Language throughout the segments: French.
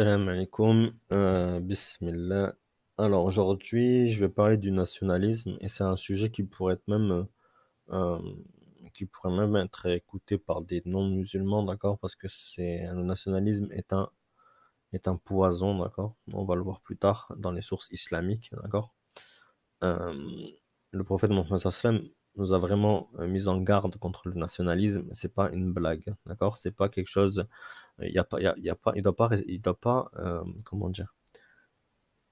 Salam alaikum, euh, bismillah. Alors aujourd'hui, je vais parler du nationalisme et c'est un sujet qui pourrait être même euh, euh, qui pourrait même être écouté par des non-musulmans, d'accord Parce que c'est le nationalisme est un est un poison, d'accord On va le voir plus tard dans les sources islamiques, d'accord Le prophète Mohammed nous a vraiment mis en garde contre le nationalisme, c'est pas une blague, d'accord C'est pas quelque chose euh, il y a pas, il pas, il doit pas, il doit pas, euh, comment dire,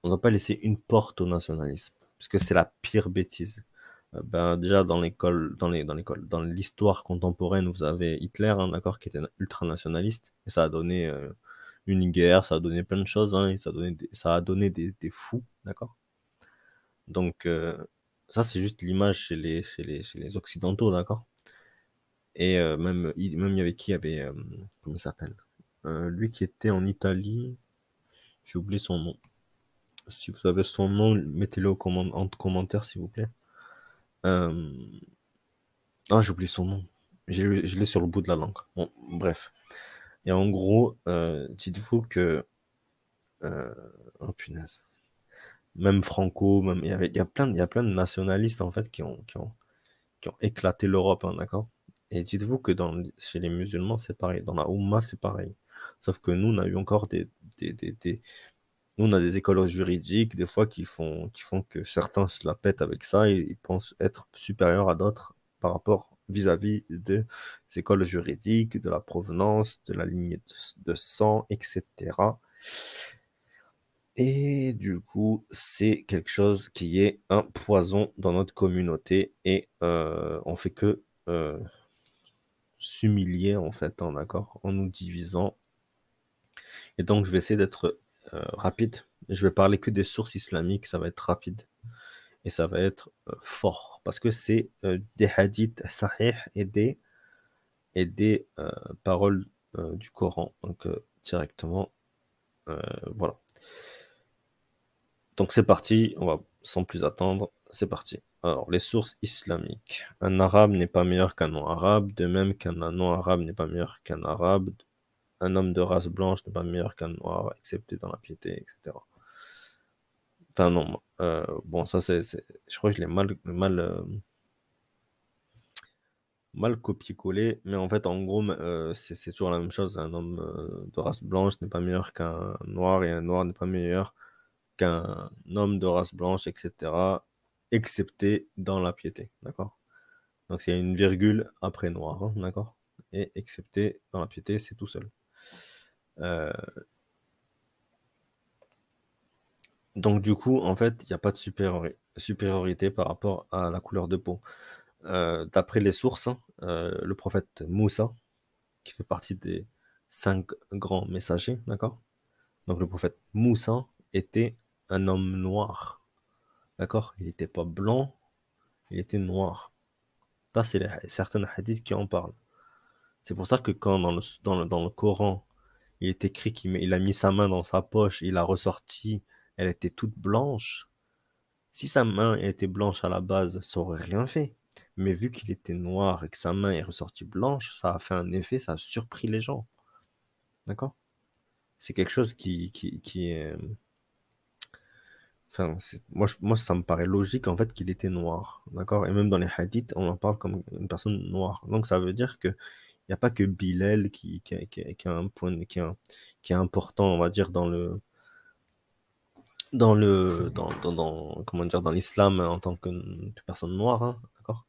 on ne doit pas laisser une porte au nationalisme, parce que c'est la pire bêtise. Euh, ben, déjà dans l'école, dans les, dans l'école, dans l'histoire contemporaine, vous avez Hitler, hein, d'accord, qui était ultranationaliste, et ça a donné une guerre, ça a donné plein de choses, hein, ça a donné, des, ça a donné des, fous, d'accord. Donc ça c'est juste l'image chez les, chez les, chez les occidentaux, d'accord. Et même, même il y avait qui avait. comment il s'appelle euh, lui qui était en Italie, j'ai oublié son nom. Si vous avez son nom, mettez-le en commentaire, s'il vous plaît. Euh, ah, j'ai oublié son nom. Je l'ai sur le bout de la langue. bref. Et en gros, euh, dites-vous que. Oh punaise. Même Franco, même... Il, y a plein de... plein de nationalistes en fait qui ont, qui ont... éclaté l'Europe, hein, d'accord et dites-vous que dans, chez les musulmans, c'est pareil. Dans la Oumma, c'est pareil. Sauf que nous, on a eu encore des, Nous, on a des écoles juridiques, des fois, qui font, qui font que certains se la pètent avec ça et ils pensent être supérieurs à d'autres par rapport vis-à-vis de des écoles juridiques, de la provenance, de la ligne de, sang, etc. Et du coup, c'est quelque chose qui est un poison dans notre communauté et euh, on fait que euh, s'humilier en fait, en hein, d'accord, en nous divisant et donc, je vais essayer d'être euh, rapide. Je vais parler que des sources islamiques, ça va être rapide et ça va être euh, fort parce que c'est euh, des hadiths sahih et des, et des paroles du Coran. Donc, directement, voilà. Donc, c'est parti. On va sans plus attendre. C'est parti. Alors, les sources islamiques. Un arabe n'est pas meilleur qu'un non-arabe, de même qu'un non-arabe n'est pas meilleur qu'un arabe, un homme de race blanche n'est pas meilleur qu'un noir, excepté dans la piété, etc. Enfin, non. Euh, bon, ça, c'est, je crois que je l'ai mal, mal, euh, mal copié-collé, mais en fait, en gros, euh, c'est, toujours la même chose. Un homme de race blanche n'est pas meilleur qu'un noir, et un noir n'est pas meilleur qu'un homme de race blanche, etc., excepté dans la piété, d'accord Donc, c'est une virgule après noir, hein, d'accord Et excepté dans la piété, c'est tout seul. Euh, donc du coup, en fait, il n'y a pas de supériorité par rapport à la couleur de peau. Euh, d'après les sources, hein, euh, le prophète Moussa, qui fait partie des cinq grands messagers, d'accord Donc le prophète Moussa était un homme noir, d'accord Il n'était pas blanc, il était noir. Ça, c'est certaines hadiths qui en parlent. C'est pour ça que quand dans le, Coran, il est écrit qu'il a mis sa main dans sa poche, il a ressorti, elle était toute blanche. Si sa main était blanche à la base, ça aurait rien fait. Mais vu qu'il était noir et que sa main est ressortie blanche, ça a fait un effet, ça a surpris les gens. D'accord C'est quelque chose qui, est... Enfin, Moi, moi, ça me paraît logique en fait qu'il était noir. D'accord Et même dans les hadiths, on en parle comme une personne noire. Donc ça veut dire que n'y a pas que Bilal qui, a un point qui, a, qui est important, on va dire, dans le dans le dans, comment dire dans l'islam en tant que personne noire, hein, d'accord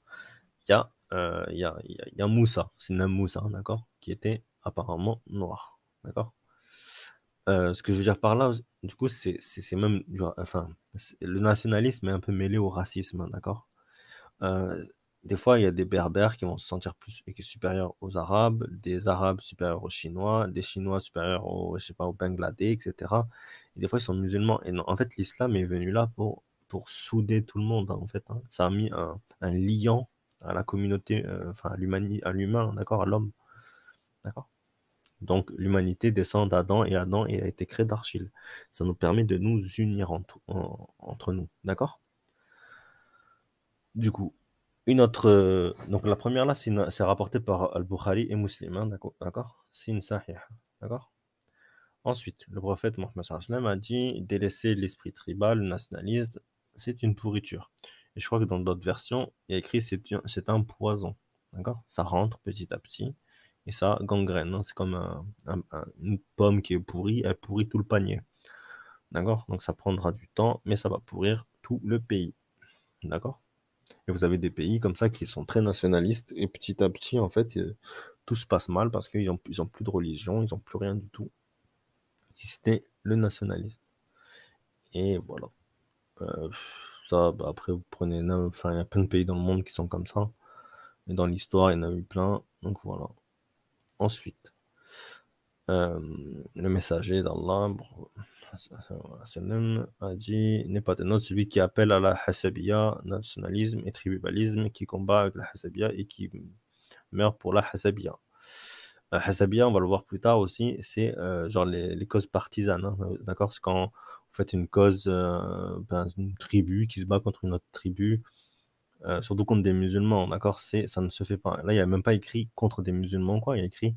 euh, Il y a il y, a, y, Moussa, c'est Moussa, d'accord Qui était apparemment noir, d'accord euh, ce que je veux dire par là, du coup, c'est même, enfin, le nationalisme est un peu mêlé au racisme, hein, d'accord euh, des fois, il y a des Berbères qui vont se sentir plus supérieurs aux Arabes, des Arabes supérieurs aux Chinois, des Chinois supérieurs aux, je sais pas, Bangladais, etc. Et des fois, ils sont musulmans. Et en fait, l'islam est venu là pour, pour souder tout le monde, hein, en fait. Hein. Ça a mis un, un liant à la communauté, euh, enfin, enfin, à l'humain, d'accord, à l'homme. D'accord donc l'humanité descend d'Adam et Adam a été créé d'Archil. Ça nous permet de nous unir entre nous. D'accord Du coup, euh, donc la première là, c'est rapporté par Al-Bukhari et Muslim. Hein, d'accord C'est une D'accord Ensuite, le prophète Mohammed a dit délaisser l'esprit tribal, le c'est une pourriture. Et je crois que dans d'autres versions, il y a écrit c'est un poison. D'accord Ça rentre petit à petit et ça gangrène. Hein, c'est comme une pomme qui est pourrie, elle pourrit tout le panier. D'accord Donc ça prendra du temps, mais ça va pourrir tout le pays. D'accord et vous avez des pays comme ça qui sont très nationalistes. Et petit à petit, en fait, euh, tout se passe mal parce qu'ils n'ont ont plus de religion, ils n'ont plus rien du tout. Si c'était le nationalisme. Et voilà. Euh, ça, bah, après, vous prenez. Enfin, il y a plein de pays dans le monde qui sont comme ça. Et dans l'histoire, il y en a eu plein. Donc voilà. Ensuite, euh, le messager d'Allah. Bon, a dit N'est pas de notre celui qui appelle à la hasabia, nationalisme et tribalisme, qui combat avec la hasabia et qui meurt pour la hasabia. La euh, on va le voir plus tard aussi, c'est euh, genre les, causes partisanes. Hein, d'accord C'est quand vous faites une cause, euh, ben, une tribu qui se bat contre une autre tribu. surtout contre des musulmans, d'accord C'est ça ne se fait pas. Là, il n'y a même pas écrit contre des musulmans, quoi. Il y a écrit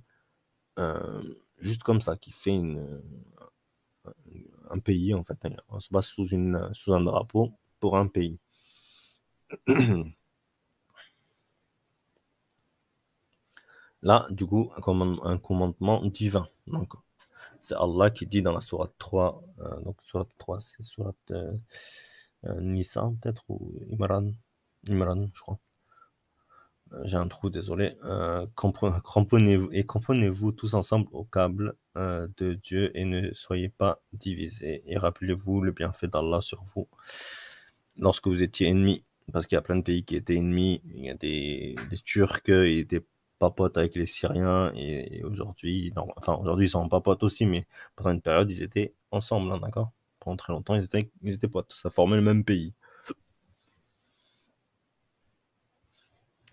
juste comme ça, qui fait une, un pays, en fait. On se bat sous, une, sous un drapeau pour un pays. Là, du coup, un commandement divin. Donc, c'est Allah qui dit dans la sourate 3, euh, donc sourate 3, c'est sourate euh, euh, nissan peut-être, ou Imran, Imran, je crois. Euh, j'ai un trou, désolé, euh, vous et comprenez vous tous ensemble au câble euh, de Dieu et ne soyez pas divisés. Et rappelez-vous le bienfait d'Allah sur vous lorsque vous étiez ennemis, parce qu'il y a plein de pays qui étaient ennemis, il y a des, des Turcs et des papotes avec les Syriens, et, aujourd'hui, enfin aujourd'hui ils sont papotes aussi, mais pendant une période ils étaient ensemble, hein, d'accord Pendant très longtemps ils étaient, ils étaient potes, ça formait le même pays.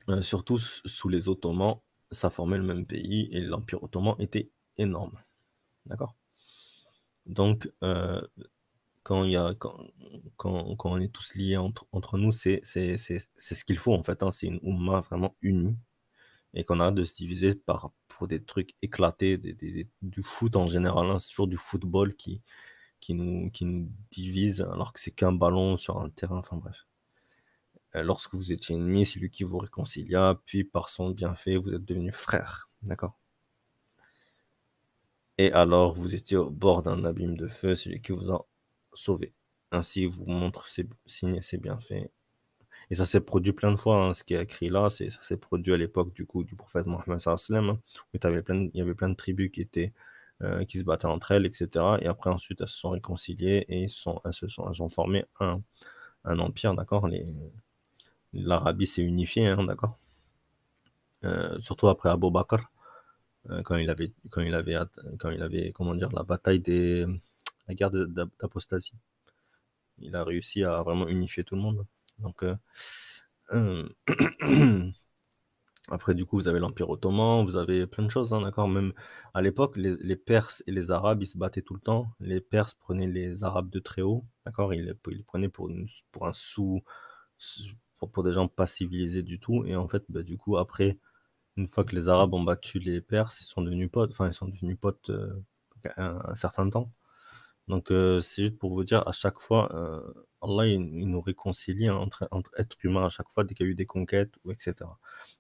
Euh, surtout sous les Ottomans, ça formait le même pays et l'Empire ottoman était énorme. D'accord Donc, euh, quand, on est tous liés entre, nous, c'est ce qu'il faut en fait. Hein. c'est une Oumma vraiment unie et qu'on arrête de se diviser par, pour des trucs éclatés, du foot en général. Hein. c'est toujours du football qui, nous, qui nous divise alors que c'est qu'un ballon sur un terrain. Enfin bref. Euh, lorsque vous étiez ennemi, c'est lui qui vous réconcilia, puis par son bienfait, vous êtes devenu frère. D'accord Et alors, vous étiez au bord d'un abîme de feu, c'est lui qui vous a sauvé. Ainsi, il vous montre ses signes et ses bienfaits. Et ça s'est produit plein de fois, hein, ce qui est écrit là, c'est, ça s'est produit à l'époque du coup du prophète Mohammed sallam, où il y avait plein de tribus qui étaient euh, qui se battaient entre elles, etc. Et après ensuite elles se sont réconciliées et elles, ont formé un, empire, d'accord, l'Arabie s'est unifiée, hein, d'accord euh, Surtout après Abou Bakr, euh, quand il avait, quand il avait, quand il avait, comment dire, la bataille des, la guerre d'apostasie. Il a réussi à vraiment unifier tout le monde. Donc, euh, après, du coup, vous avez l'Empire ottoman, vous avez plein de choses, hein, d'accord Même à l'époque, les, Perses et les Arabes, ils se battaient tout le temps. Les Perses prenaient les Arabes de très haut, d'accord ils, les prenaient pour, pour un sous, pour, des gens pas civilisés du tout. Et en fait, bah, du coup, après, une fois que les mm. Arabes ont battu les Perses, ils sont devenus potes. Enfin, ils sont devenus potes euh, un, certain temps. Donc, euh, c'est juste pour vous dire, à chaque fois, euh, Allah, il, nous réconcilie entre, entre, êtres humains à chaque fois, dès qu'il y a eu des conquêtes, ou etc.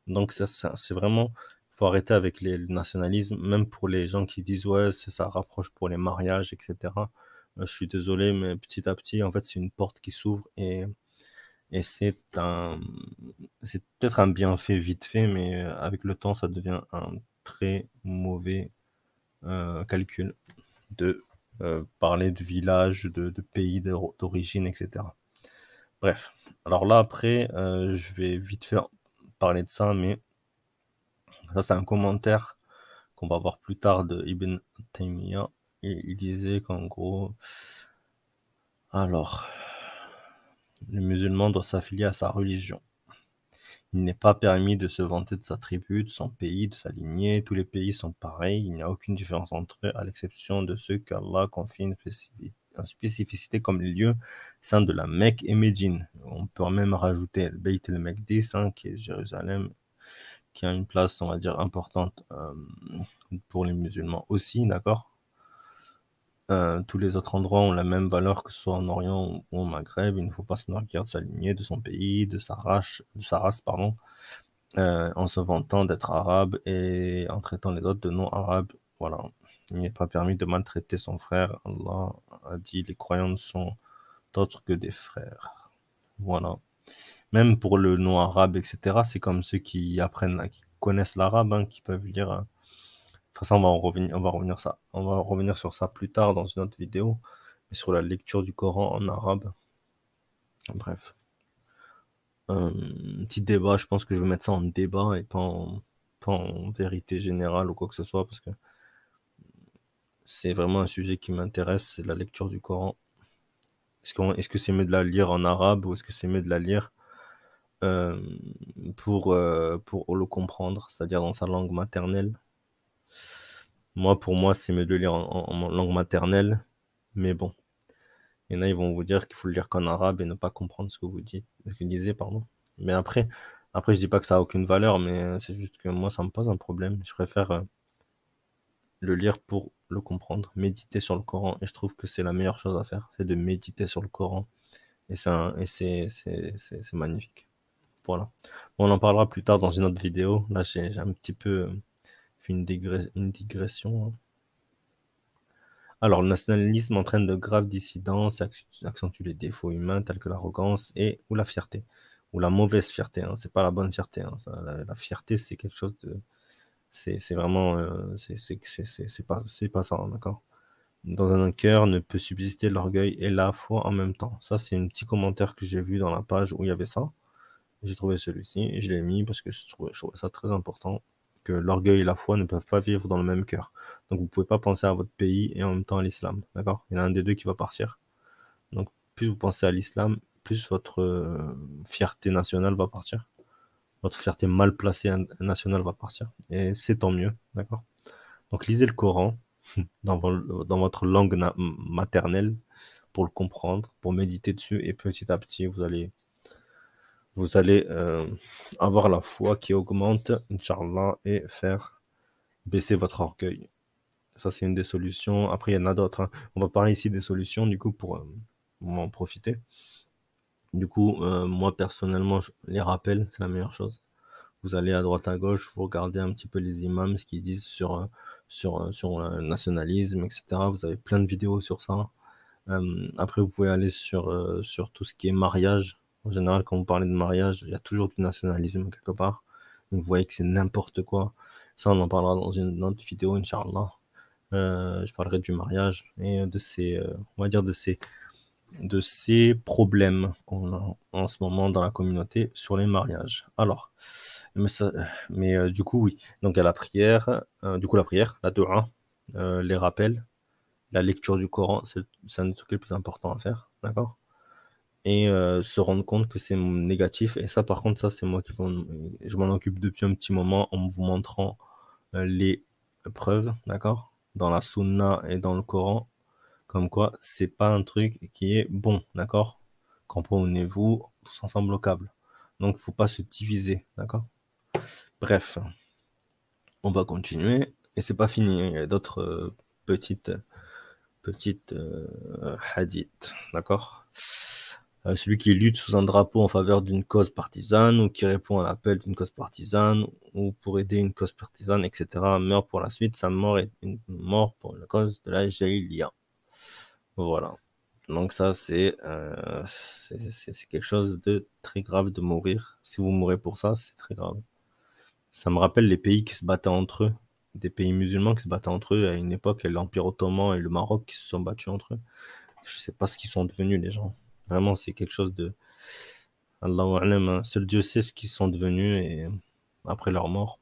Donc, ça, c'est vraiment, il faut arrêter avec les, le nationalisme, même pour les gens qui disent, ouais, ça rapproche pour les mariages, etc. Euh, je suis désolé, mais petit à petit, en fait, c'est une porte qui s'ouvre et et c'est un, c'est peut-être un bienfait vite fait, mais euh, avec le temps, ça devient un très mauvais euh, calcul de euh, parler de village, de, de pays d'origine, etc. Bref. Alors là, après, je vais vite faire parler de ça, mais ça, c'est un commentaire qu'on va voir plus tard de Ibn Taymiyyah. il disait qu'en gros, alors, le musulman doit s'affilier à sa religion. Il n'est pas permis de se vanter de sa tribu, de son pays, de sa lignée. Tous les pays sont pareils. Il n'y a aucune différence entre eux, à l'exception de ceux qu'Allah confie en spécificité, comme les lieux saints de la Mecque et Médine. On peut même rajouter le Beit el Mekdis, hein, qui est Jérusalem, qui a une place, on va dire, importante euh, pour les musulmans aussi, d'accord euh, tous les autres endroits ont la même valeur, que ce soit en Orient ou au Maghreb. Il ne faut pas se regarder de sa lignée, de son pays, de sa race, de sa pardon, euh, en se vantant d'être arabe et en traitant les autres de non-arabes. Voilà. Il n'est pas permis de maltraiter son frère. Allah a dit les croyants ne sont d'autres que des frères. Voilà. Même pour le non-arabe, etc., c'est comme ceux qui apprennent, qui connaissent l'arabe, hein, qui peuvent lire. Hein, Enfin, on va, revenir, on, va revenir ça, on va revenir sur ça plus tard dans une autre vidéo, mais sur la lecture du Coran en arabe. Bref. Un euh, petit débat, je pense que je vais mettre ça en débat et pas en, vérité générale ou quoi que ce soit, parce que c'est vraiment un sujet qui m'intéresse, c'est la lecture du Coran. Est-ce que c'est mieux de la lire en arabe ou est-ce que c'est mieux de la lire euh, pour, euh, pour le comprendre, c'est-à-dire dans sa langue maternelle moi, pour moi, c'est mieux de lire en, langue maternelle. Mais bon, Et là, ils vont vous dire qu'il faut le lire qu'en arabe et ne pas comprendre ce que vous, dites, disiez. Pardon. Mais après, après, je dis pas que ça a aucune valeur, mais c'est juste que moi, ça me pose un problème. Je préfère euh, le lire pour le comprendre, méditer sur le Coran. Et je trouve que c'est la meilleure chose à faire, c'est de méditer sur le Coran. Et c'est magnifique. Voilà. On en parlera plus tard dans une autre vidéo. Là, j'ai un petit peu une, digression. Hein. Alors, le nationalisme entraîne de graves dissidences, accentue les défauts humains tels que l'arrogance et ou la fierté, ou la mauvaise fierté. Hein. C'est pas la bonne fierté. Hein. la, fierté, c'est quelque chose de, c'est vraiment, euh, c'est pas, pas ça, hein, d'accord. Dans un cœur ne peut subsister l'orgueil et la foi en même temps. Ça, c'est un petit commentaire que j'ai vu dans la page où il y avait ça. J'ai trouvé celui-ci et je l'ai mis parce que je je trouvais ça très important que l'orgueil et la foi ne peuvent pas vivre dans le même cœur. Donc vous ne pouvez pas penser à votre pays et en même temps à l'islam. D'accord Il y en a un des deux qui va partir. Donc plus vous pensez à l'islam, plus votre euh, fierté nationale va partir. Votre fierté mal placée nationale va partir. Et c'est tant mieux. D'accord Donc lisez le Coran dans votre langue maternelle pour le comprendre, pour méditer dessus. Et petit à petit, vous allez vous allez euh, avoir la foi qui augmente, Inch'Allah, et faire baisser votre orgueil. Ça, c'est une des solutions. Après, il y en a d'autres. Hein. On va parler ici des solutions, du coup, pour euh, en profiter. Du coup, euh, moi, personnellement, je les rappels, c'est la meilleure chose. Vous allez à droite, à gauche, vous regardez un petit peu les imams, ce qu'ils disent sur, sur, sur le nationalisme, etc. Vous avez plein de vidéos sur ça. après, vous pouvez aller sur, sur tout ce qui est mariage en général, quand vous parlez de mariage, il y a toujours du nationalisme quelque part. Vous voyez que c'est n'importe quoi. Ça, on en parlera dans une autre vidéo, Inch'Allah. Euh, je parlerai du mariage et de ces, euh, on va dire de ces, de ces problèmes qu'on a en ce moment dans la communauté sur les mariages. Alors, mais, euh, du coup, oui. Donc, à la prière, du coup, la prière, la dua, les rappels, la lecture du Coran, c'est un des trucs les plus importants à faire, d'accord et euh, se rendre compte que c'est négatif. Et ça, par contre, ça, c'est moi qui je m'en occupe depuis un petit moment en vous montrant euh, les preuves, d'accord Dans la sunna et dans le Coran, comme quoi c'est pas un truc qui est bon, d'accord Comprenez-vous tous ensemble au câble. Donc, faut pas se diviser, d'accord Bref, on va continuer et c'est pas fini. Il y a d'autres euh, petites petites hadith d'accord euh, celui qui lutte sous un drapeau en faveur d'une cause partisane ou qui répond à l'appel d'une cause partisane ou pour aider une cause partisane, etc., meurt pour la suite. Sa mort est une mort pour la cause de la Jaïlia. Voilà. Donc ça, euh, c'est quelque chose de très grave de mourir. Si vous mourrez pour ça, c'est très grave. Ça me rappelle les pays qui se battaient entre eux, des pays musulmans qui se battaient entre eux à une époque, l'Empire ottoman et le Maroc qui se sont battus entre eux. Je ne sais pas ce qu'ils sont devenus, les gens. Vraiment, c'est quelque chose de. Allah hein. seul Dieu sait ce qu'ils sont devenus et après leur mort.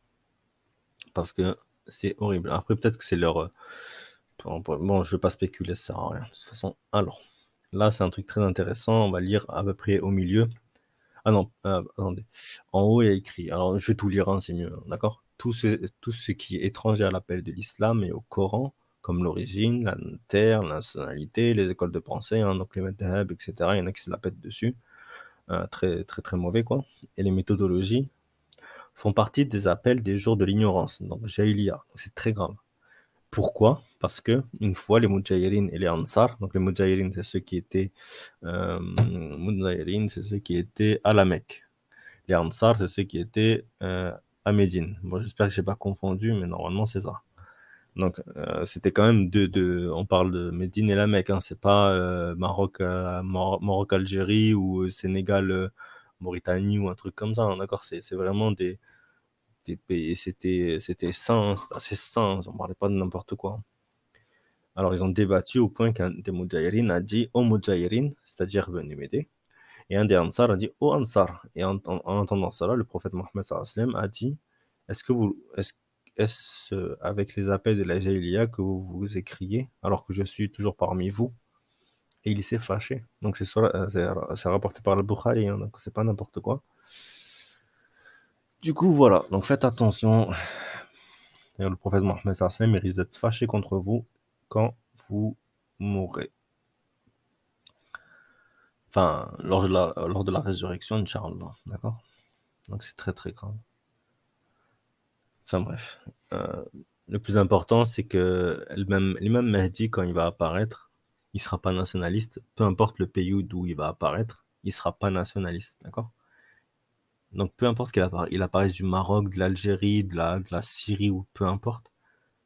Parce que c'est horrible. Après, peut-être que c'est leur. Euh, bon, je ne vais pas spéculer, ça sert à rien. De toute façon, alors. Là, c'est un truc très intéressant. On va lire à peu près au milieu. Ah non, euh, attendez. En haut, il y a écrit. Alors, je vais tout lire, hein, c'est mieux. Hein, d'accord tout ce qui est étranger à l'appel de l'islam et au Coran, comme l'origine, la terre, la nationalité, les écoles de pensée, hein, donc les madhab, etc. Il y en a qui se la pètent dessus. Euh, très, très, très mauvais, quoi. Et les méthodologies font partie des appels des jours de l'ignorance, donc jaïlia, C'est très grave. Pourquoi Parce que une fois les Mujahirin et les Ansar, donc les Mujahirin c'est ceux qui étaient euh, c'est qui à la Mecque. Les Ansar c'est ceux qui étaient euh, à Médine. Bon, j'espère que j'ai pas confondu, mais normalement c'est ça. Donc, euh, c'était quand même de... On parle de Médine et la Mecque, hein. c'est pas euh, Maroc, euh, Maroc, Algérie ou Sénégal, Mauritanie ou un truc comme ça. Hein, d'accord, c'est vraiment des, pays. C'était c'était sain, hein, assez sain. On parlait pas de n'importe quoi. Alors, ils ont débattu au point qu'un des Moudjahirines a dit au Moudjahirine c'est-à-dire venez m'aider. Et un des Ansar a dit Oh Ansar. Et en, entendant cela, le prophète Mohammed a dit est-ce que vous. Est-ce euh, avec les appels de la Jaïlia que vous vous écriez alors que je suis toujours parmi vous Et il s'est fâché. Donc c'est, euh, c'est rapporté par le Bukhari, donc hein, donc c'est pas n'importe quoi. Du coup, voilà. Donc faites attention. Le prophète Mohammed risque d'être fâché contre vous quand vous mourrez. Enfin, lors de la, lors de la résurrection, Inch'Allah. D'accord Donc c'est très très grave. Enfin bref. Euh, le plus important, c'est que l'imam Mahdi, quand il va apparaître, il ne sera pas nationaliste. Peu importe le pays d'où il va apparaître, il ne sera pas nationaliste. D'accord Donc peu importe qu'il apparaisse du Maroc, de l'Algérie, de la, Syrie ou peu importe,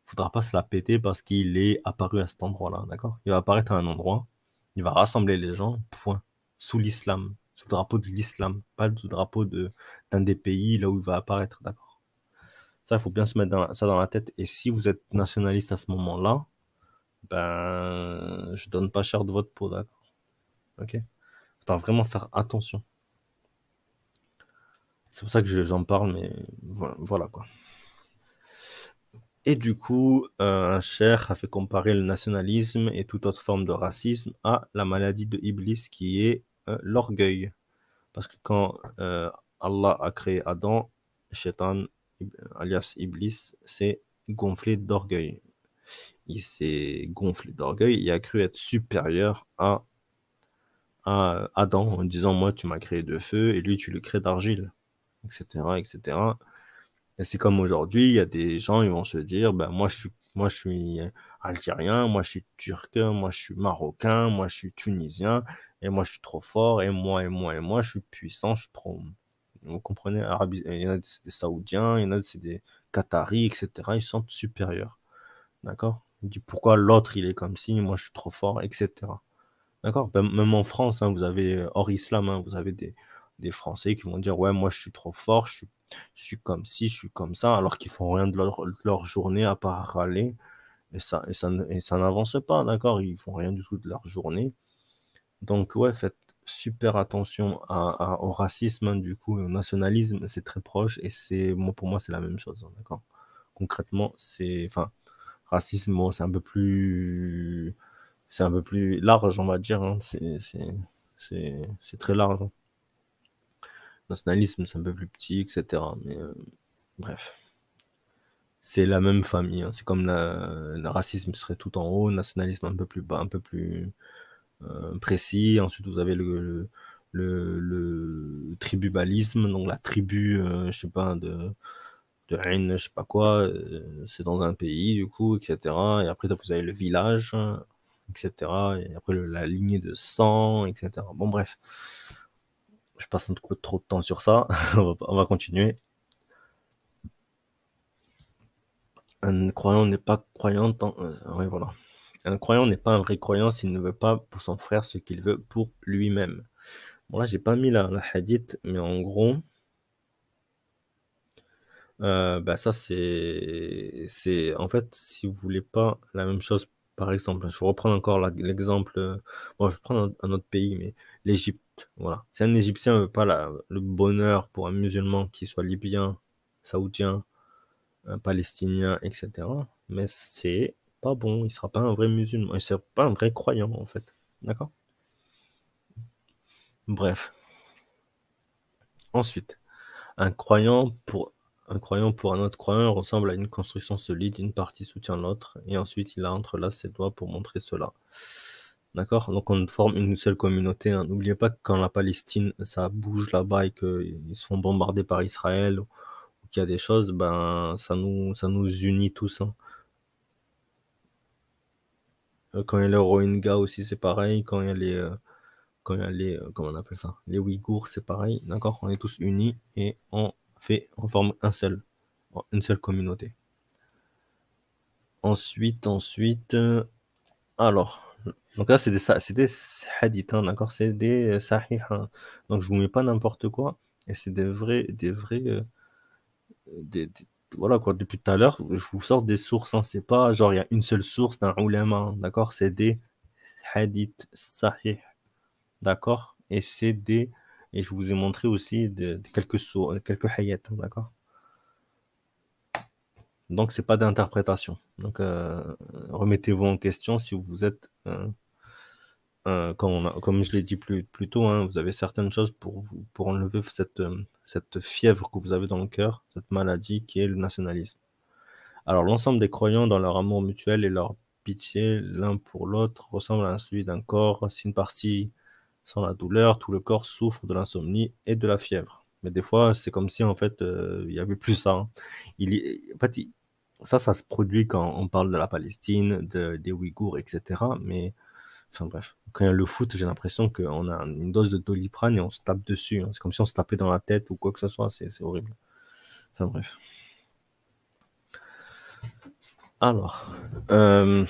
il ne faudra pas se la péter parce qu'il est apparu à cet endroit-là. D'accord Il va apparaître à un endroit, il va rassembler les gens, point. Sous l'islam, sous le drapeau de l'islam, pas sous le drapeau d'un des pays là où il va apparaître. D'accord ça, il faut bien se mettre ça dans la tête. Et si vous êtes nationaliste à ce moment-là, ben, je donne pas cher de votre peau, d'accord Ok Il faut vraiment faire attention. C'est pour ça que j'en parle, mais voilà, quoi. Et du coup, un euh, Cher a fait comparer le nationalisme et toute autre forme de racisme à la maladie de Iblis qui est euh, l'orgueil. Parce que quand euh, Allah a créé Adam, Shaitan alias Iblis, s'est gonflé d'orgueil. Il s'est gonflé d'orgueil Il a cru être supérieur à, Adam en disant Moi, tu m'as créé de feu et lui, tu le crées d'argile, etc. etc. Et c'est comme aujourd'hui, il y a des gens, ils vont se dire ben, moi, je suis, moi, je suis algérien, moi, je suis turc, moi, je suis marocain, moi, je suis tunisien, et moi, je suis trop fort, et moi, et moi, et moi, je suis puissant, je suis trop, vous comprenez euh, Il y en a des Saoudiens, il y en a des Qataris, etc. Ils sont supérieurs. D'accord Il dit pourquoi l'autre il est comme si, moi je suis trop fort, etc. D'accord ben, Même en France, hein, vous avez, euh, hors islam, hein, vous avez des, des, Français qui vont dire Ouais, moi je suis trop fort, je suis, je suis comme ci, je suis comme ça, alors qu'ils font rien de leur, leur, journée à part râler. Et ça, et ça, et ça n'avance pas, d'accord Ils font rien du tout de leur journée. Donc, ouais, faites, super attention au racisme, hein, du coup, au nationalisme, c'est très proche. Et c'est pour moi, c'est la même chose. Hein, Concrètement, c'est. Enfin, racisme, c'est un peu plus. C'est un peu plus large, on va dire. Hein, c'est très large. Nationalisme, c'est un peu plus petit, etc. Mais euh, bref. C'est la même famille. C'est comme le racisme serait tout en haut, nationalisme un peu plus bas, un peu plus euh, précis. Ensuite, vous avez le, le, le tribubalisme, donc la tribu, euh, je sais pas, de, de je je sais pas quoi, euh, c'est dans un pays, du coup, etc. Et après, vous avez le village, etc. Et après, la lignée de sang, etc. Bon, bref. Je passe un peu trop de temps sur ça. on, va, continuer. Un croyant n'est pas croyant. Oui, voilà. Un croyant n'est pas un vrai croyant s'il ne veut pas pour son frère ce qu'il veut pour lui-même. Bon là, j'ai pas mis la, hadith, mais en gros, euh, bah, ça c'est, en fait, si vous voulez pas la même chose, par exemple, je reprends encore l'exemple, bon, je vais un, autre pays, mais l'Égypte, voilà. Si un Égyptien veut pas le bonheur pour un musulman qui soit libyen, saoudien, un euh, palestinien, etc., mais c'est pas bon, il sera pas un vrai musulman, il sera pas un vrai croyant en fait. D'accord Bref. Ensuite, un croyant pour un croyant pour un autre croyant ressemble à une construction solide, une partie soutient l'autre, et ensuite il a là ses doigts pour montrer cela. D'accord Donc on forme une seule communauté. Hein. N'oubliez pas que quand la Palestine, ça bouge là-bas et qu'ils se font bombarder par Israël, ou qu'il y a des choses, ben ça nous, ça nous unit tous. Hein. Euh, quand il y a les Rohingyas aussi, c'est pareil. Quand il y a les. Euh, quand euh, comment on appelle ça Les Ouïghours, c'est pareil. D'accord On est tous unis et on fait. On forme un seul. Une seule communauté. Ensuite, ensuite. alors. Donc là, c'est des, des hadiths, hein, d'accord C'est des sahih. Hein. Donc je ne vous mets pas n'importe quoi. Et c'est des vrais. Des vrais. des, voilà quoi, depuis tout à l'heure, je vous sors des sources, hein, c'est pas genre il y a une seule source d'un ulama, d'accord C'est des hadiths sahih, d'accord Et c'est des. Et je vous ai montré aussi de, quelques, sources, euh, quelques hayats, hein, d'accord donc, c'est pas d'interprétation. Donc, euh, remettez-vous en question si vous êtes hein, euh, comme, je l'ai dit plus, tôt, hein, vous avez certaines choses pour, pour enlever euh, cette, fièvre que vous avez dans le cœur, cette maladie qui est le nationalisme. Alors l'ensemble des croyants dans leur amour mutuel et leur pitié l'un pour l'autre ressemble à celui d'un corps. Si une partie sent la douleur, tout le corps souffre de l'insomnie et de la fièvre. Mais des fois, c'est comme si en fait, euh, il n'y avait plus ça. Hein. Il en fait, ça, ça se produit quand on parle de la Palestine, des Ouïghours, etc. Mais Enfin bref, quand il y a le foot, j'ai l'impression qu'on a une dose de doliprane et on se tape dessus. Hein. C'est comme si on se tapait dans la tête ou quoi que ce soit, c'est horrible. Enfin bref. Alors, euh,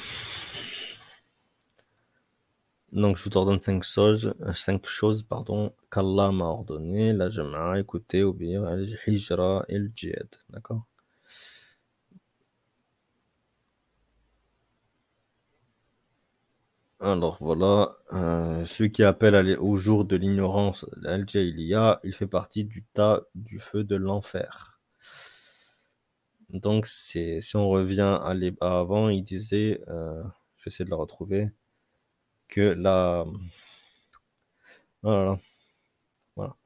donc je vous ordonne cinq choses, cinq choses pardon, qu'Allah m'a ordonné la jama'a, écouter, obéir, al-hijra et le djihad, D'accord Alors voilà, euh, celui ceux qui appellent au jour de l'ignorance al il fait partie du tas du feu de l'enfer. Donc si on revient à, avant, il disait, euh, je vais essayer de le retrouver, que la... Voilà. Ah voilà.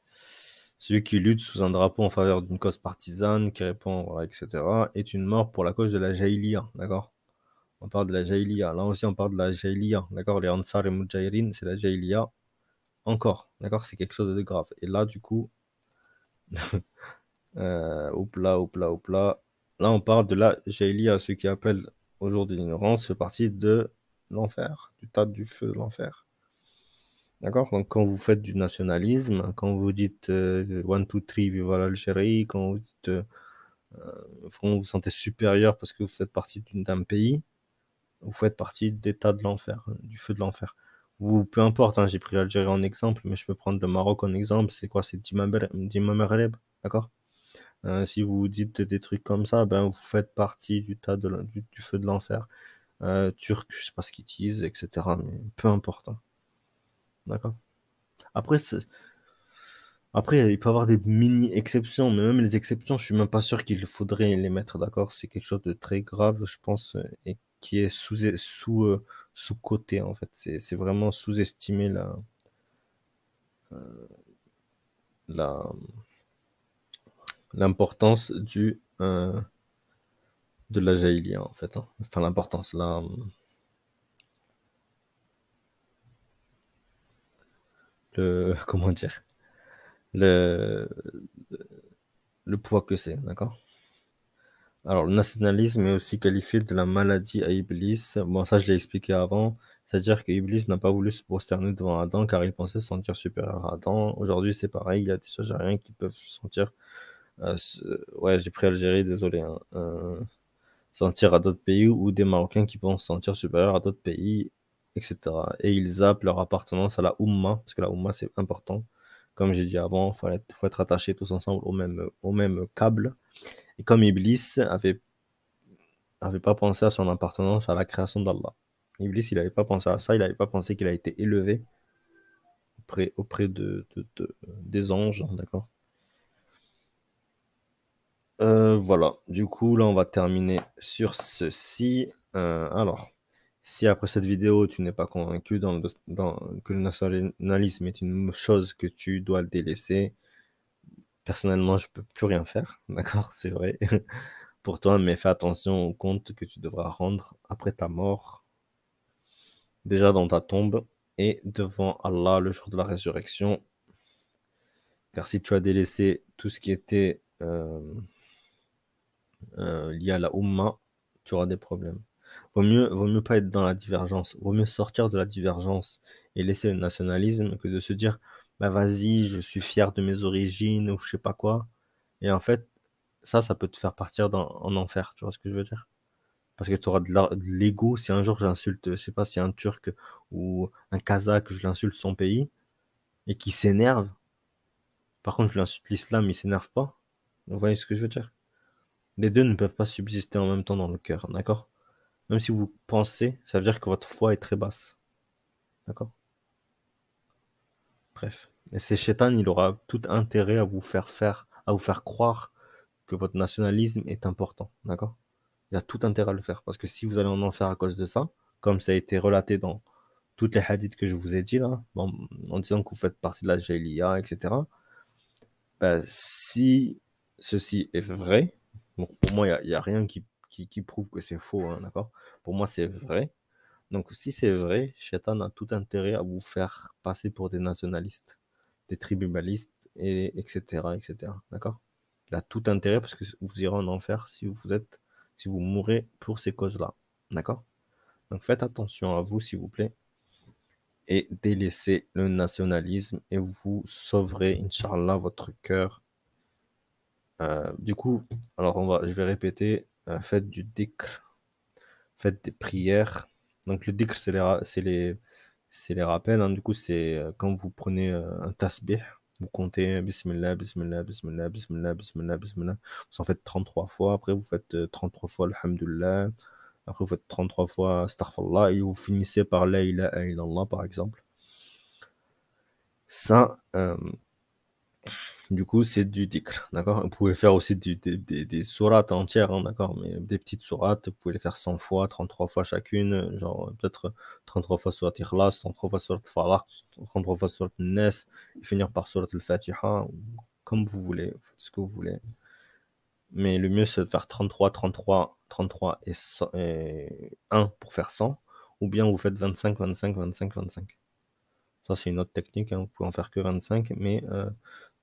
Celui qui lutte sous un drapeau en faveur d'une cause partisane, qui répond, etc., est une mort pour la cause de la Jaïlia, d'accord on parle de la Jaïlia. Là aussi, on parle de la Jaïlia. D'accord Les Ansar et Mujahirin, c'est la Jaïlia. Encore. D'accord C'est quelque chose de grave. Et là, du coup. euh, oups là, là, là. on parle de la Jaïlia. Ceux qui appellent aujourd'hui l'ignorance fait partie de l'enfer, du tas du feu de l'enfer. D'accord Donc, quand vous faites du nationalisme, quand vous dites 1, euh, One, 3, three, viva l'Algérie, quand vous dites. Euh, euh, vous vous sentez supérieur parce que vous faites partie d'un pays, vous faites partie des tas de l'enfer, du feu de l'enfer. Ou peu importe, hein, j'ai pris l'Algérie en exemple, mais je peux prendre le Maroc en exemple. C'est quoi C'est Dimamereb, d'accord euh, Si vous dites des, trucs comme ça, ben, vous faites partie du tas de, du, feu de l'enfer. Euh, turc, je sais pas ce qu'ils disent, etc. Mais peu importe. Hein. D'accord Après, après, il peut y avoir des mini-exceptions, mais même les exceptions, je ne suis même pas sûr qu'il faudrait les mettre, d'accord C'est quelque chose de très grave, je pense, et qui est sous, sous, euh, sous côté en fait. C'est vraiment sous-estimé la, euh, la l'importance du euh, de la jaïlia en fait. Hein. Enfin l'importance là le comment dire le, le poids que c'est, d'accord alors, le nationalisme est aussi qualifié de la maladie à Iblis. Bon, ça, je l'ai expliqué avant. C'est-à-dire que Iblis n'a pas voulu se prosterner devant Adam car il pensait se sentir supérieur à Adam. Aujourd'hui, c'est pareil. Il y a des choses rien qui peuvent se sentir. Euh, euh, ouais, j'ai pris Algérie, désolé. Hein, euh, sentir à d'autres pays ou des Marocains qui pensent se sentir supérieurs à d'autres pays, etc. Et ils appellent leur appartenance à la Oumma, parce que la Oumma, c'est important. Comme j'ai dit avant, il faut, être attaché tous ensemble au même, au même câble. Et comme Iblis avait, avait pas pensé à son appartenance à la création d'Allah. Iblis, il n'avait pas pensé à ça, il n'avait pas pensé qu'il a été élevé auprès, auprès de, des anges, hein, d'accord euh, voilà, du coup, là, on va terminer sur ceci. Euh, alors, si après cette vidéo, tu n'es pas convaincu dans que le nationalisme est une chose que tu dois délaisser, Personnellement, je ne peux plus rien faire, d'accord C'est vrai pour toi, mais fais attention au compte que tu devras rendre après ta mort, déjà dans ta tombe et devant Allah le jour de la résurrection. Car si tu as délaissé tout ce qui était euh, euh, lié à la Ummah, tu auras des problèmes. Vaut mieux, vaut mieux pas être dans la divergence, vaut mieux sortir de la divergence et laisser le nationalisme que de se dire bah vas-y, je suis fier de mes origines ou je sais pas quoi. Et en fait, ça, ça peut te faire partir dans, en enfer, tu vois ce que je veux dire Parce que tu auras de l'ego. Si un jour j'insulte, je sais pas, si un Turc ou un Kazakh, je l'insulte son pays et qui s'énerve. Par contre, je l'insulte l'islam, il s'énerve pas. Vous voyez ce que je veux dire Les deux ne peuvent pas subsister en même temps dans le cœur, d'accord Même si vous pensez, ça veut dire que votre foi est très basse. D'accord Bref. Et c'est chétan, il aura tout intérêt à vous faire faire, à vous faire croire que votre nationalisme est important. D'accord Il a tout intérêt à le faire. Parce que si vous allez en enfer à cause de ça, comme ça a été relaté dans toutes les hadiths que je vous ai dit là, en, disant que vous faites partie de la JLIA, etc. Bah, si ceci est vrai, pour moi, il n'y a, rien qui, prouve que c'est faux, hein, d'accord Pour moi, c'est vrai. Donc si c'est vrai, Shaitan a tout intérêt à vous faire passer pour des nationalistes, des tribunalistes, etc. etc. D'accord Il a tout intérêt parce que vous irez en enfer si vous êtes, si vous mourrez pour ces causes-là. D'accord Donc faites attention à vous, s'il vous plaît. Et délaissez le nationalisme et vous sauverez, Inch'Allah, votre cœur. Euh, du coup, alors on va, je vais répéter, euh, faites du dhikr, faites des prières, donc le dhikr, c'est les, rappels. Hein. Du coup, c'est euh, quand vous prenez euh, un tasbih, vous comptez euh, Bismillah, Bismillah, Bismillah, Bismillah, Bismillah, Bismillah. Vous en faites 33 fois. Après, vous faites 33 fois Alhamdulillah. Après, vous faites 33 fois Astaghfirullah. Et vous finissez par La ilaha illallah, par exemple. Ça. Du coup, c'est du dhikr, d'accord Vous pouvez faire aussi du, des, des, entières, hein, d'accord Mais des petites sourates, vous pouvez les faire 100 fois, 33 fois chacune, genre euh, peut-être 33 euh, fois surat Ikhlas, 33 fois surat falak, 33 fois surat Nes, et finir par surat Al-Fatiha, comme vous voulez, ce que vous voulez. Mais le mieux, c'est de faire 33, 33, 33 et, 1 pour faire 100, ou bien vous faites 25, 25, 25, 25. Ça, c'est une autre technique, hein, vous pouvez en faire que 25, mais... Euh,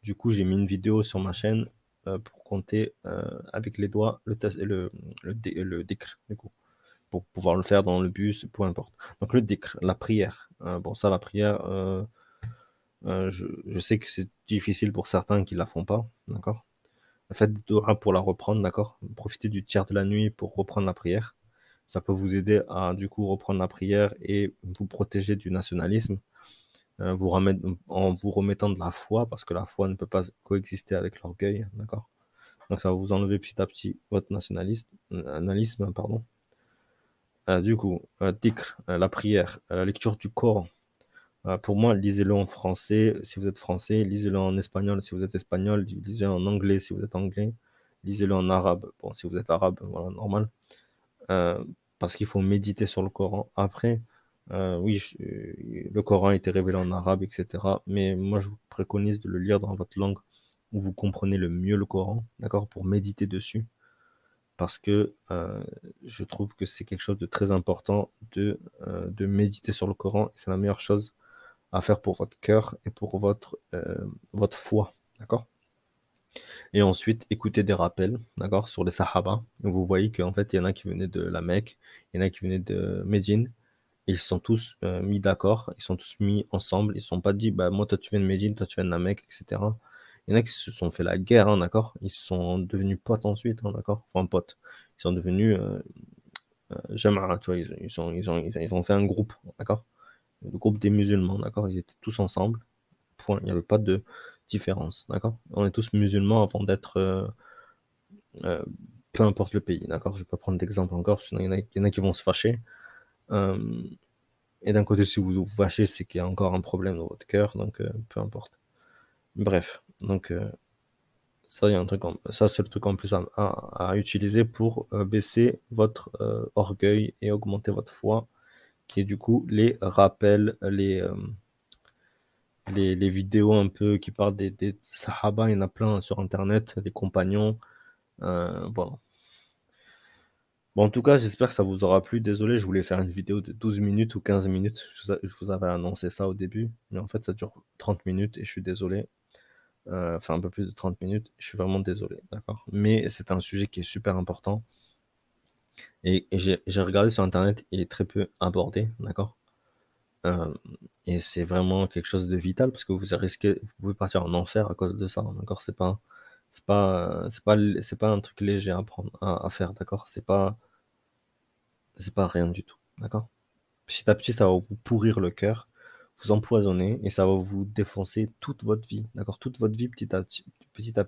du coup, j'ai mis une vidéo sur ma chaîne euh, pour compter euh, avec les doigts le, le, le, du coup, pour pouvoir le faire dans le bus, peu importe. Donc, le décret, la prière. Hein. bon, ça, la prière, euh, je, sais que c'est difficile pour certains qui ne la font pas, d'accord Faites des doigts pour la reprendre, d'accord Profitez du tiers de la nuit pour reprendre la prière ça peut vous aider à du coup reprendre la prière et vous protéger du nationalisme Hein, en vous, remettant de la foi, parce que la foi ne peut pas coexister avec l'orgueil, d'accord Donc ça va vous enlever petit à petit votre nationalisme, pardon. Euh, du coup, euh, euh la prière, euh, la lecture du Coran. pour moi, lisez-le en français si vous êtes français, lisez-le en espagnol si vous êtes espagnol, lisez-le en anglais si vous êtes anglais, lisez-le en arabe, bon, si vous êtes arabe, voilà, normal. parce qu'il faut méditer sur le Coran. Après, euh, oui, euh, le Coran a été révélé en arabe, etc. Mais moi, je vous préconise de le lire dans votre langue où vous comprenez le mieux le Coran, d'accord, pour méditer dessus. Parce que euh, je trouve que c'est quelque chose de très important de, méditer sur le Coran. C'est la meilleure chose à faire pour votre cœur et pour votre, votre foi, d'accord et ensuite, écoutez des rappels, d'accord, sur les Sahaba. Vous voyez qu'en fait, il y en a qui venaient de la Mecque, il y en a qui venaient de Médine, ils sont tous euh, mis d'accord, ils sont tous mis ensemble, ils ne sont pas dit, bah, moi, toi, tu viens de Medine, toi, tu viens de Namek, etc. Il y en a qui se sont fait la guerre, hein, d'accord Ils sont devenus potes ensuite, hein, d'accord Enfin, potes. Ils sont devenus euh, euh tu vois, ils, ont, ils, ont, ils, ont, fait un groupe, d'accord Le groupe des musulmans, d'accord Ils étaient tous ensemble, point. Il n'y avait pas de différence, d'accord On est tous musulmans avant d'être euh, peu importe le pays, d'accord Je peux prendre d'exemple encore, sinon il y, en a qui vont se fâcher. Euh, et d'un côté, si vous vous fâchez, c'est qu'il y a encore un problème dans votre cœur, donc euh, peu importe. Bref, donc euh, ça, y un truc ça c'est le truc en plus à, utiliser pour baisser votre orgueil et augmenter votre foi, qui est du coup les rappels, les, les, vidéos un peu qui parlent des, des sahaba, il y en a plein sur internet, des compagnons. voilà, Bon, en tout cas, j'espère que ça vous aura plu. Désolé, je voulais faire une vidéo de 12 minutes ou 15 minutes. Je vous avais annoncé ça au début, mais en fait, ça dure 30 minutes et je suis désolé. Euh, enfin, un peu plus de 30 minutes. Je suis vraiment désolé, d'accord Mais c'est un sujet qui est super important. Et, j'ai regardé sur Internet, il est très peu abordé, d'accord euh, Et c'est vraiment quelque chose de vital parce que vous risquez, vous pouvez partir en enfer à cause de ça, d'accord C'est pas c'est pas euh, c'est pas c'est pas un truc léger à prendre à, faire d'accord c'est pas c'est pas rien du tout d'accord petit à petit ça va vous pourrir le cœur vous empoisonner et ça va vous défoncer toute votre vie d'accord toute votre vie petit à petit à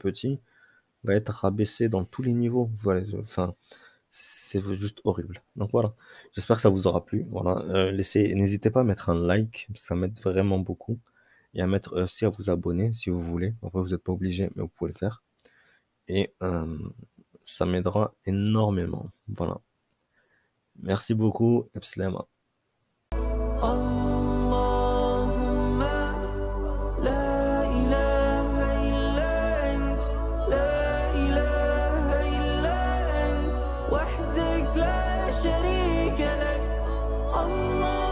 va être rabaissée dans tous les niveaux enfin c'est juste horrible donc voilà j'espère que ça vous aura plu voilà euh, n'hésitez pas à mettre un like ça m'aide vraiment beaucoup et à mettre aussi à vous abonner si vous voulez après vous n'êtes pas obligé mais vous pouvez le faire et euh, ça m'aidera énormément. Voilà. Merci beaucoup, Epsilema.